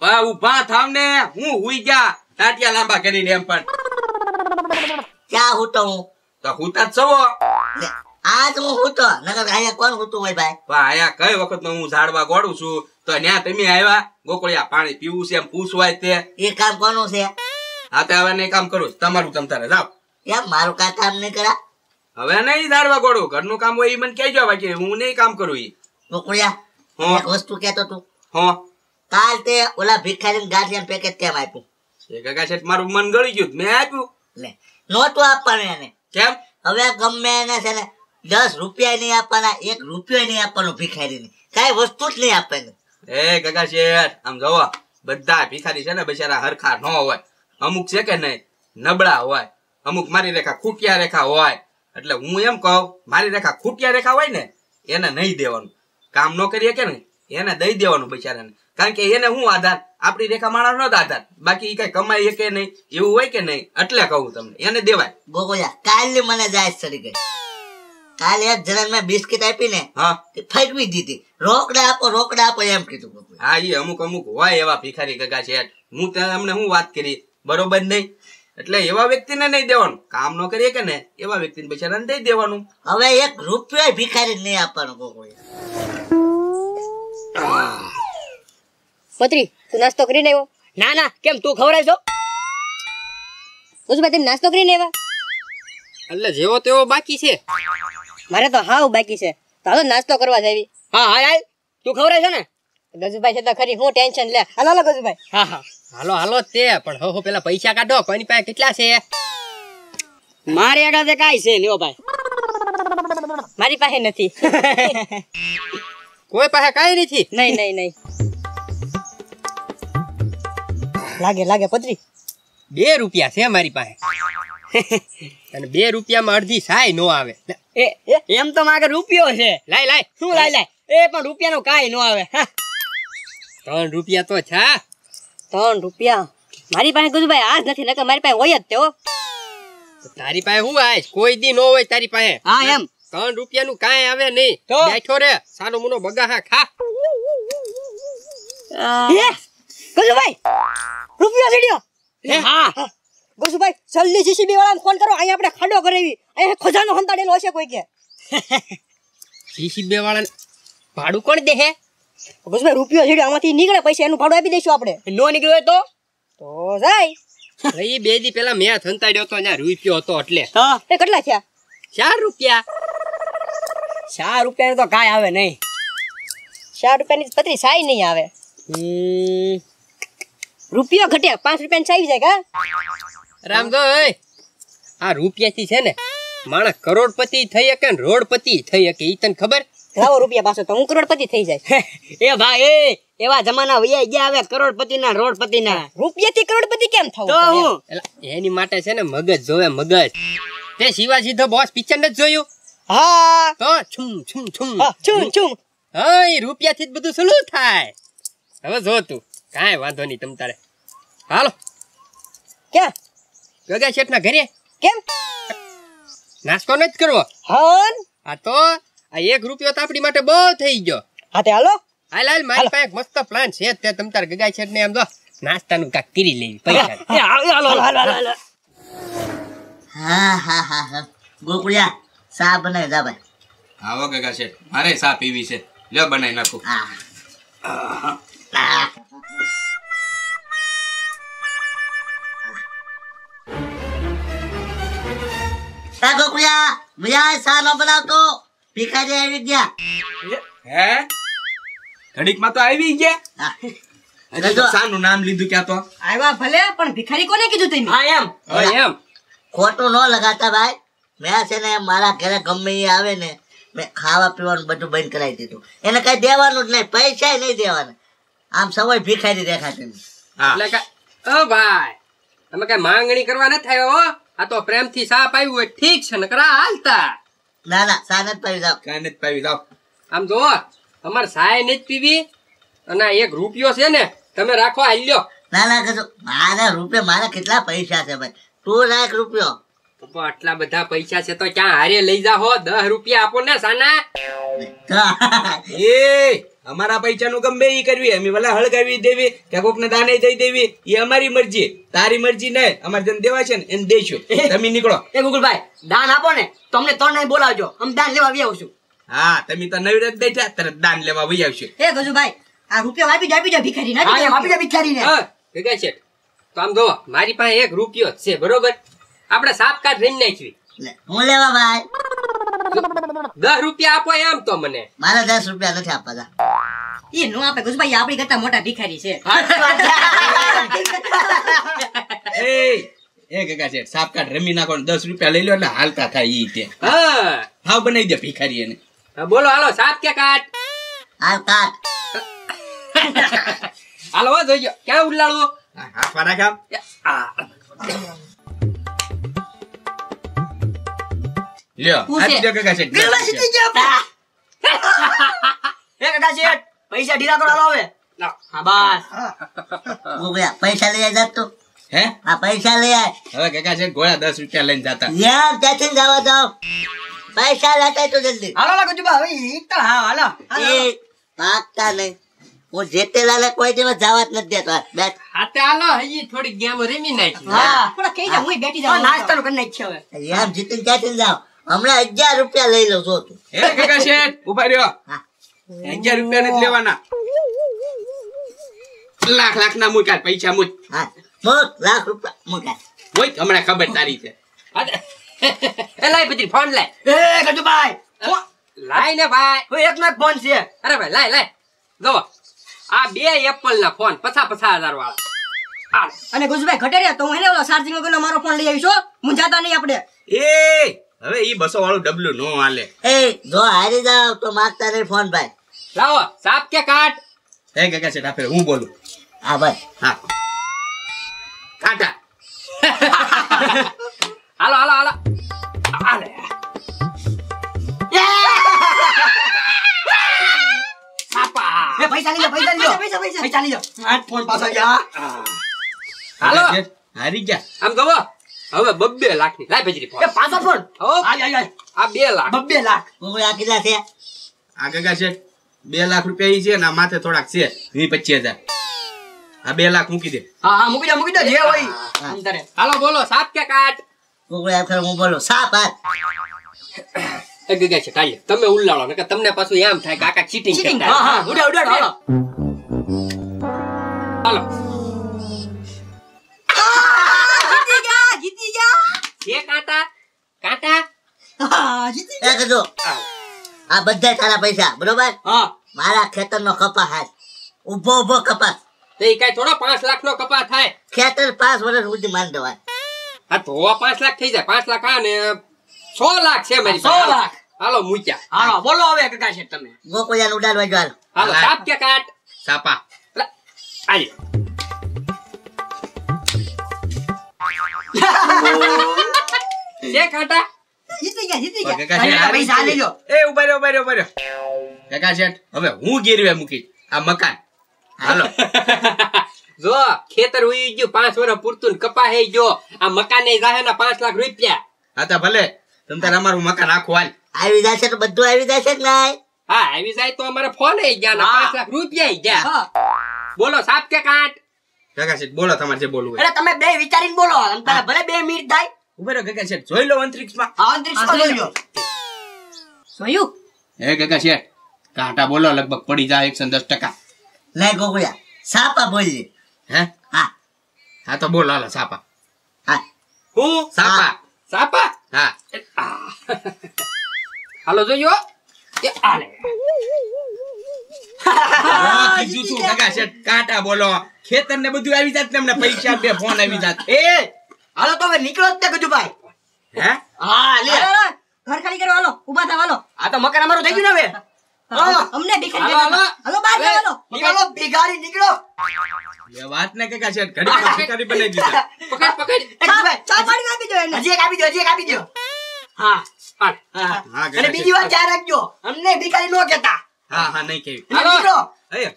બા ઉભા થાવ ને હું હુઈ જા તાટિયા લાંબા કરીને એમ પણ ક્યાં હુતો હું તો હુતા જ આજ હું હુતો નકર આયા કોણ હુતું હોય ભાઈ બા આયા કઈ વખત હું ઝાડવા ગોડું છું તો ન્યા તમે આવ્યા ગોકળિયા પાણી પીવું છે એમ પૂછવાય તે એ કામ કોનું છે હા તો હવે કામ કરું તમારું તમ તારે જાઓ એમ મારું કામ નહીં કરા હવે નહીં ઝાડવા ગોડું ઘરનું કામ હોય એ મને કહેજો બાકી હું નહીં કામ કરું એ મોકળ્યા હું વસ્તુ કહેતો તું હું કાલ તે ઓલા ભિખારીને ગાંઠિયાનું પેકેટ કેમ આપ્યું કાકા શેઠ મારું મન ગળી ગયું મેં આપ્યું આપવાનું હવે ગમે એને છે ને દસ રૂપિયા નહીં આપવાના એક રૂપિયો નહીં આપવાનો ભિખારીને કાંઈ વસ્તુ જ નહીં આપવાની એ કાકા આમ જોવો બધા ભિખારી છે ને બિચારા હરખા ન હોય અમુક છે કે નહીં નબળા હોય અમુક મારી રેખા ખૂટિયા રેખા હોય એટલે હું એમ કહું મારી રેખા ખૂટિયા રેખા હોય ને એને નહીં દેવાનું કામ નો કરીએ કે ને એને દઈ દેવાનું બિચારાને કારણ કે એને હું આધાર આપણી રેખા માણસ નો આધાર બાકી એ કઈ કમાઈ કે નહીં એવું હોય કે નહીં એટલે કહું તમને એને દેવાય ગોગોજા કાલે મને જાય સડી ગઈ કાલે એક જણા મેં બિસ્કિટ આપી ને ફેંકવી દીધી રોકડા આપો રોકડા આપો એમ કીધું હા એ અમુક અમુક હોય એવા ભિખારી ગગા છે હું તમને હું વાત કરી બરોબર નહીં એટલે એવા વ્યક્તિને નહીં દેવાનું કામ ન કરીએ કે ને એવા વ્યક્તિને બિચારાને દઈ દેવાનું હવે એક રૂપિયો ભિખારી નહીં આપવાનો કોઈ પત્રી તું નાસ્તો કરીને આવ્યો ના ના કેમ તું ખવડાય છો ઉસભાઈ તેમ નાસ્તો કરીને આવ્યા એટલે જેવો તેવો બાકી છે મારે તો હાવ બાકી છે તારો નાસ્તો કરવા જાવી હા હા તું ખવડાય છે ને ગજુભાઈ છે તો ખરી હું ટેન્શન લે હાલો ગજુભાઈ હા હા હાલો હાલો તે પણ હો પેલા પૈસા કાઢો કોઈની પાસે કેટલા છે મારી આગળ કાઈ છે નહીં ભાઈ મારી પાસે નથી કોઈ પાસે કઈ નથી નહીં નહીં નહીં લાગે લાગે પત્રી બે રૂપિયા છે મારી પાસે અને બે રૂપિયામાં અડધી સાય નો આવે એ એમ તો મારે રૂપિયો છે લાય લાય શું લાય લાય એ પણ રૂપિયાનો કાંઈ નો આવે ત્રણ રૂપિયા તો છા ત્રણ રૂપિયા મારી પાસે કીધું આજ નથી નકર મારી પાસે હોય જ તેઓ તારી પાસે હું આજ કોઈ દી નો હોય તારી પાસે હા એમ ત્રણ રૂપિયા નું કાંઈ આવે નહીં બેઠો રે સાનો મુનો બગાહા ખા ગોસુભાઈ રૂપિયો ચડ્યો હા ગોસુભાઈ જલ્દી જીસીબી વાળાને ફોન કરો અહીંયા આપણે ખાડો કરાવી અહીંયા ખજાનો હંતાડેલો હશે કોઈ કે જીસીબી વાળાને ભાડું કોણ દે હે ભુજભાઈ રૂપિયો છે આમાંથી નીકળે પૈસા એનું ભાડું આપી દઈશું આપણે નો નીકળ્યો હોય તો તો જાય ભાઈ બે દી પેલા મેં થંતાડ્યો તો ત્યાં રૂપિયો હતો એટલે હા એ કેટલા થયા ચાર રૂપિયા ચાર રૂપિયા તો કાંઈ આવે નહીં ચાર રૂપિયાની પતરી સાઈ નહીં આવે રૂપિયો ઘટ્યા પાંચ રૂપિયાની સાઈ જાય કા રામદો આ રૂપિયાથી છે ને માણસ કરોડપતિ થઈ શકે ને રોડપતિ થઈ શકે એ તને ખબર લાવો રૂપિયા પાછો તો હું કરોડપતિ થઈ જાય એ ભાઈ એવા જમાના વૈયા ગયા હવે કરોડપતિ ના રોડપતિ ના રૂપિયા થી કરોડપતિ કેમ થવું એની માટે છે ને મગજ જોવે મગજ તે શિવાજી ધ બોસ પિક્ચર ન જોયું હા તો છુમ છુમ છુમ છુમ છુમ હા રૂપિયા થી જ બધું સલું થાય હવે જો તું કાંઈ વાંધો નહીં તમ તારે હાલો ક્યાં ગગા શેઠ ઘરે કેમ નાસ્તો નથી કરવો હા આ તો આ એક રૂપિયો તો આપણી માટે બહુ થઈ ગયો હા તે હાલો હાલ હાલ મારી પાસે મસ્ત પ્લાન છે તે તમ તાર ગગાઈ છે ને એમ તો નાસ્તાનું કાક કરી લેવી પૈસા હાલો હાલો હાલો હા હા હા ગોકુળિયા સા બનાવી જા ભાઈ આવો ગગા શેઠ મારે સા પીવી છે લ્યો બનાવી નાખો ગોકુળિયા મજા સા ન બનાવતો ભિખારી આવી ગયા હે ઘડીક માં તો આવી ગયા ખાવા પીવાનું બધું બંધ કરાવી દીધું એને કઈ દેવાનું જ નહીં પૈસા નહીં દેવાના આમ સવાય ભિખારી દેખાતી એટલે ઓ ભાઈ તમે કઈ માંગણી કરવા ન થાય હો આ તો પ્રેમ થી સાપ આવ્યું હોય ઠીક છે નકરા હાલતા ના ના સા નથી પીવી જાવ સા નથી પીવી જાવ આમ જો અમારે સાય નથી પીવી અને એક રૂપિયો છે ને તમે રાખો હાલ લ્યો ના ના કશું મારા રૂપિયા મારા કેટલા પૈસા છે ભાઈ તું રાખ રૂપિયો આટલા બધા પૈસા છે તો ક્યાં હારે લઈ જાઓ દસ રૂપિયા આપો ને સાના એ અમારા પૈસાનું ગમે એ કરવી અમે ભલે હળગાવી દેવી કે કોકને દાને દઈ દેવી એ અમારી મરજી તારી મરજી નહીં અમારે જેને દેવા છે ને એને દઈશું તમે નીકળો એ ગુગલભાઈ દાન આપો ને તો અમને ત્રણ બોલાવજો અમે દાન લેવા આવી આવશું હા તમે તો નવી રથ બેઠા તરત દાન લેવા આવી આવશું એ ગજુભાઈ આ રૂપિયા વાપી જ આપી ભિખારી ના આપી દો ભિખારી ને ભેગા છે તો આમ જો મારી પાસે એક રૂપિયો છે બરોબર આપણે સાપ કાઢ રહીને નાખવી હું લેવા ભાઈ દસ રૂપિયા આપો એમ તો મને મારા દસ રૂપિયા નથી આપવા ઈ નો આપે કુશભાઈ આપણી કરતા મોટા ભિખારી છે એ સાપ કાઢ રમી નાખો દસ રૂપિયા લઈ લો એટલે બોલો હાલો ગયો ક્યાં ઉડલાડવો પૈસા ઢીલા કરો હાલો હવે હા બસ ગોગળા પૈસા લઈ જાય તો હે આ પૈસા લઈ આય હવે કાકા છે ગોળા 10 રૂપિયા લઈને જાતા યાર ત્યાંથી જવા દો પૈસા લેતા તો જલ્દી હાલો લાગો જુબા હવે તો હા હાલો એ પાકતા નહીં હું જેતેલાલે કોઈ દિવસ જવા જ નથી દેતો બેટ હાતે આલો હજી થોડી ગેમ રમી નાખી હા પણ કઈ જા હું બેઠી જાવ નાસ્તો કરી નાખી હવે યાર જીતીન ક્યાંથી જાવ હમણાં 1000 રૂપિયા લઈ લઉં છો તું હે કાકા શેઠ ઉભા રહ્યો હા અગિયાર રૂપિયા નથી લેવાના લાખ લાખ ના મુકાત પૈસા મુજ લાખ રૂપિયા મુકાત મુજ હમણાં ખબર તારી છે એ લાય પછી ફોન લાય એ ગજુભાઈ લાય ને ભાઈ એક જ ફોન છે અરે ભાઈ લાય લાય જો આ બે એપલ ના ફોન પછા પછા હજાર વાળા અને ગુજભાઈ ઘટેરિયા તો હું એને ઓલા ચાર્જિંગ વગરનો મારો ફોન લઈ આવીશો હું જાતા નહીં આપણે એ હવે એ બસો વાળું ડબલું નો હાલે એ જો હારી જાવ તો માગતા નહીં ફોન ભાઈ લાવો સાપ કે કાટ એ કાકા છે ડાફે હું બોલું હા ભાઈ હા કાટા હાલો હાલો હાલો અરે સાપા એ ભાઈ હારી ગયા આમ ગવો હવે બબ્બે લાખ ની લાય ભજરી ફોન પાછો ફોન આ બે લાખ બબ્બે લાખ આ કેટલા છે છે બે લાખ રૂપિયા ઈ છે ને માથે થોડાક છે વી પચીસ હજાર આ બે લાખ મૂકી દે હા હા મૂકી દે મૂકી દે જે હોય અંતરે હાલો બોલો સાત કે કાટ ગોગળે આખર હું બોલો સાત આઠ એક ગયા છે કાલે તમે ઉલ્લાળો નકર તમને પાછું એમ થાય કે કાકા ચીટિંગ કરતા હા હા ઉડા ઉડા હાલો હાલો જીતી ગયા જીતી ગયા જે કાટા કાટા હા જીતી ગયા એ કજો આ બધા તારા પૈસા બરોબર હા મારા ખેતરનો કપાસ હાલ ઉભો ઉભો કપાસ તો કઈ થોડો પાંચ લાખ નો કપાસ થાય ખેતર પાંચ વર્ષ સુધી માન દેવાય હા તો પાંચ લાખ થઈ જાય પાંચ લાખ આ ને સો લાખ છે મારી સો લાખ હાલો મૂક્યા હાલો બોલો હવે કાકા છે તમે ગોકુલાને ઉડાડવા જો હાલો હાલો સાપ કે કાટ સાપા આજી છે કાટા જીતી ગયા ગયો આ મકાન પાંચ લાખ રૂપિયા હા ભલે તમ અમારું મકાન આખું હાલ આવી જશે તો બધું આવી જશે ને હા આવી જાય તો અમારે ફોન આવી ગયા ને પાંચ લાખ રૂપિયા ગયા બોલો સાપ કે કાટ કાકા શેઠ બોલો તમારે જે બોલવું તમે બે વિચારીને બોલો ભલે બે મિનિટ થાય ઉભેરો ગગા શેઠ જોઈ લો અંતરિક્ષમાં અંતરિક્ષમાં જોઈ લો જોયું હે ગગા શેઠ કાંટા બોલો લગભગ પડી જાય એકસો દસ ટકા લે ગોગુયા સાપા બોલી હે હા હા તો બોલ હાલો સાપા હા હું સાપા સાપા હા હાલો જોયો એ આલે કાંટા બોલો ખેતર ને બધું આવી જાત ને પૈસા બે ફોન આવી જાત એ હાલો તો હવે નીકળો જ તે ગજુભાઈ હે હા લે ઘર ખાલી કરો હાલો ઊભા થાવ હાલો આ તો મકાન અમારું થઈ ગયું ને હવે અમને ભિખારી હાલો બહાર જાવ નીકળો ભિખારી નીકળો એ વાત ને કે કા છે ઘડી ભિખારી બનાવી દીધા પકડ પકડ ચા પાણી આપી દો એને હજી એક આપી દો હજી એક આપી દો હા હા અને બીજી વાત ચાર રાખજો અમને ભિખારી નો કેતા હા હા નહીં કેવી હાલો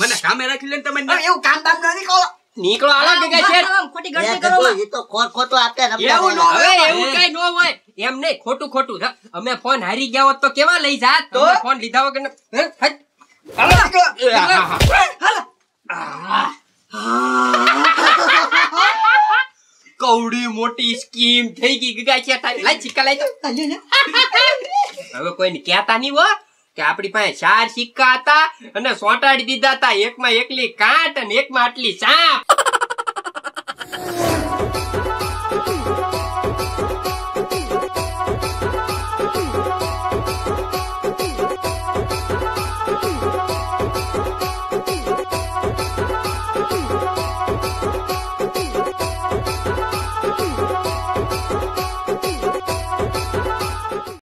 મને કામે રાખી લે તમે એવું કામ બામ નથી કહો નીકળો આલા કે કે છે ખોટી ગણતરી કરો તો ખોર ખોટો આપતે એવું નો હોય એવું કઈ નો હોય એમ નહીં ખોટું ખોટું અમે ફોન હારી ગયા હોત તો કેવા લઈ જાત તો ફોન લીધા વગર કવડી મોટી સ્કીમ થઈ ગઈ ગગા છે તારી લાઈ સિક્કા લાઈ હવે કોઈને કહેતા નહીં હો કે આપણી પાસે ચાર સિક્કા હતા અને સોટાડી દીધા હતા એકમાં એકલી કાંટ અને એકમાં આટલી ચાંપ Thank you.